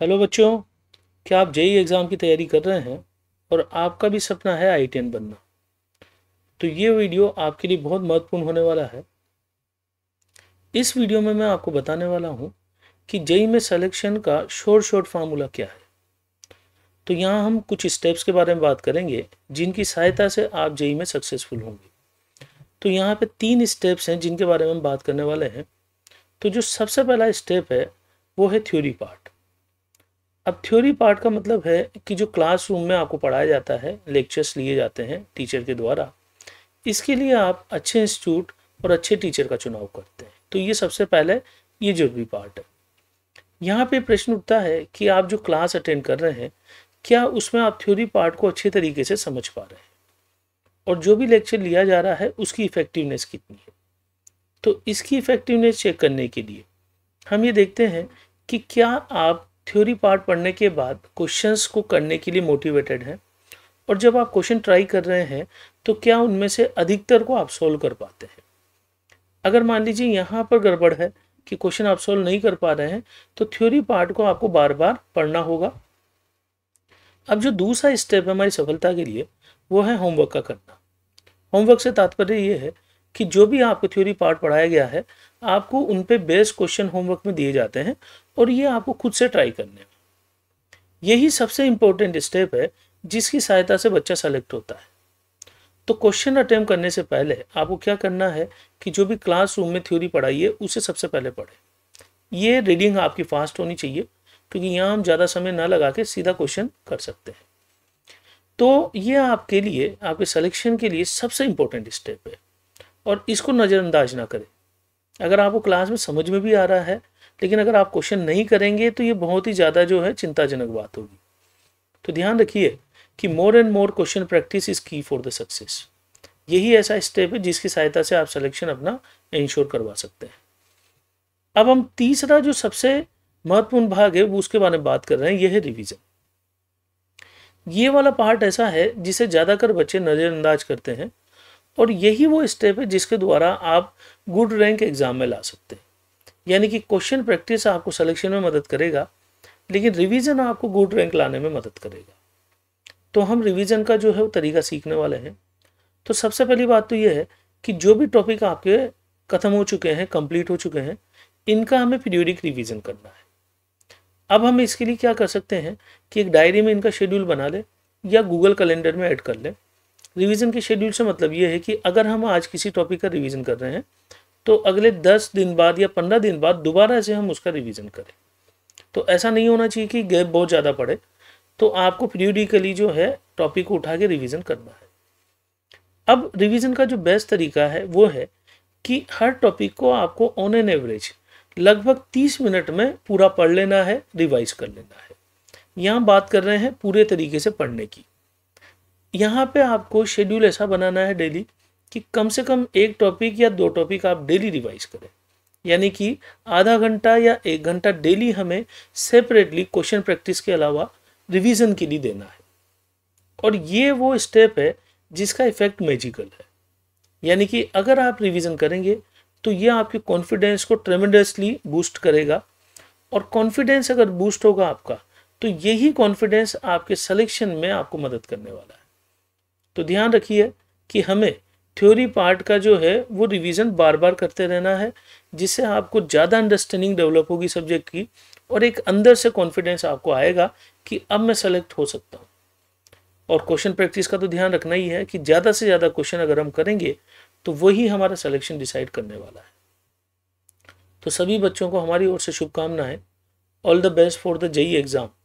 hello बच्चों क्या आप जेई एग्ज़ाम e की तैयारी कर रहे हैं और आपका भी सपना है आई बनना तो ये वीडियो आपके लिए बहुत महत्वपूर्ण होने वाला है इस वीडियो में मैं आपको बताने वाला हूँ कि जेई e में सिलेक्शन का शोर शॉर्ट फार्मूला क्या है तो यहाँ हम कुछ स्टेप्स के बारे में बात करेंगे जिनकी सहायता से आप जेई e में सक्सेसफुल होंगे तो यहाँ पर तीन स्टेप्स हैं जिनके बारे में हम बात करने वाले हैं तो जो सबसे पहला स्टेप है वो है थ्योरी पार्ट अब थ्योरी पार्ट का मतलब है कि जो क्लासरूम में आपको पढ़ाया जाता है लेक्चर्स लिए जाते हैं टीचर के द्वारा इसके लिए आप अच्छे इंस्टीट्यूट और अच्छे टीचर का चुनाव करते हैं तो ये सबसे पहले ये जरूरी पार्ट है यहाँ पे प्रश्न उठता है कि आप जो क्लास अटेंड कर रहे हैं क्या उसमें आप थ्योरी पार्ट को अच्छे तरीके से समझ पा रहे हैं और जो भी लेक्चर लिया जा रहा है उसकी इफ़ेक्टिवनेस कितनी है तो इसकी इफ़ेक्टिवनेस चेक करने के लिए हम ये देखते हैं कि क्या आप थ्योरी पार्ट पढ़ने के बाद क्वेश्चंस को करने के लिए मोटिवेटेड हैं और जब आप क्वेश्चन ट्राई कर रहे हैं तो क्या उनमें से अधिकतर को आप सोल्व कर पाते हैं अगर मान लीजिए यहाँ पर गड़बड़ है कि क्वेश्चन आप सोल्व नहीं कर पा रहे हैं तो थ्योरी पार्ट को आपको बार बार पढ़ना होगा अब जो दूसरा स्टेप है हमारी सफलता के लिए वो है होमवर्क का करना होमवर्क से तात्पर्य ये है कि जो भी आपको थ्योरी पार्ट पढ़ाया गया है आपको उन पे बेस्ड क्वेश्चन होमवर्क में दिए जाते हैं और ये आपको खुद से ट्राई करने हैं यही सबसे इम्पोर्टेंट स्टेप है जिसकी सहायता से बच्चा सेलेक्ट होता है तो क्वेश्चन अटैम्प करने से पहले आपको क्या करना है कि जो भी रूम में थ्योरी पढ़ाई है उसे सबसे पहले पढ़ें ये रीडिंग आपकी फास्ट होनी चाहिए क्योंकि यहाँ हम ज़्यादा समय ना लगा के सीधा क्वेश्चन कर सकते हैं तो ये आपके लिए आपके सिलेक्शन के लिए सबसे इम्पोर्टेंट स्टेप है और इसको नज़रअंदाज ना करें अगर आपको क्लास में समझ में भी आ रहा है लेकिन अगर आप क्वेश्चन नहीं करेंगे तो ये बहुत ही ज़्यादा जो है चिंताजनक बात होगी तो ध्यान रखिए कि more and more question practice is key for the success यही ऐसा स्टेप है जिसकी सहायता से आप सिलेक्शन अपना इंश्योर करवा सकते हैं अब हम तीसरा जो सबसे महत्वपूर्ण भाग है वो उसके बारे में बात कर रहे हैं यह है रिविज़न ये वाला पार्ट ऐसा है जिसे ज़्यादातर बच्चे नज़रअंदाज करते हैं और यही वो स्टेप है जिसके द्वारा आप गुड रैंक एग्ज़ाम में ला सकते हैं यानी कि क्वेश्चन प्रैक्टिस आपको सिलेक्शन में मदद करेगा लेकिन रिवीजन आपको गुड रैंक लाने में मदद करेगा तो हम रिवीजन का जो है वो तरीका सीखने वाले हैं तो सबसे पहली बात तो ये है कि जो भी टॉपिक आपके खत्म हो चुके हैं कंप्लीट हो चुके हैं इनका हमें पीरियोडिक रिवीजन करना है अब हम इसके लिए क्या कर सकते हैं कि एक डायरी में इनका शेड्यूल बना लें या गूगल कैलेंडर में ऐड कर लें रिवीजन के शेड्यूल से मतलब ये है कि अगर हम आज किसी टॉपिक का रिवीजन कर रहे हैं तो अगले दस दिन बाद या पंद्रह दिन बाद दोबारा से हम उसका रिवीजन करें तो ऐसा नहीं होना चाहिए कि गैप बहुत ज़्यादा पड़े तो आपको पीरियडिकली जो है टॉपिक को उठा के रिविज़न करना है अब रिविज़न का जो बेस्ट तरीका है वो है कि हर टॉपिक को आपको ऑन एन एवरेज लगभग तीस मिनट में पूरा पढ़ लेना है रिवाइज कर लेना है यहाँ बात कर रहे हैं पूरे तरीके से पढ़ने की यहाँ पे आपको शेड्यूल ऐसा बनाना है डेली कि कम से कम एक टॉपिक या दो टॉपिक आप डेली रिवाइज करें यानी कि आधा घंटा या एक घंटा डेली हमें सेपरेटली क्वेश्चन प्रैक्टिस के अलावा रिवीजन के लिए देना है और ये वो स्टेप है जिसका इफेक्ट मैजिकल है यानी कि अगर आप रिवीजन करेंगे तो ये आपके कॉन्फिडेंस को ट्रेमेंडसली बूस्ट करेगा और कॉन्फिडेंस अगर बूस्ट होगा आपका तो यही कॉन्फिडेंस आपके सलेक्शन में आपको मदद करने वाला है तो ध्यान रखिए कि हमें थ्योरी पार्ट का जो है वो रिवीजन बार बार करते रहना है जिससे आपको ज़्यादा अंडरस्टैंडिंग डेवलप होगी सब्जेक्ट की और एक अंदर से कॉन्फिडेंस आपको आएगा कि अब मैं सेलेक्ट हो सकता हूँ और क्वेश्चन प्रैक्टिस का तो ध्यान रखना ही है कि ज़्यादा से ज़्यादा क्वेश्चन अगर हम करेंगे तो वही हमारा सलेक्शन डिसाइड करने वाला है तो सभी बच्चों को हमारी ओर से शुभकामनाएं all the best for the JEE exam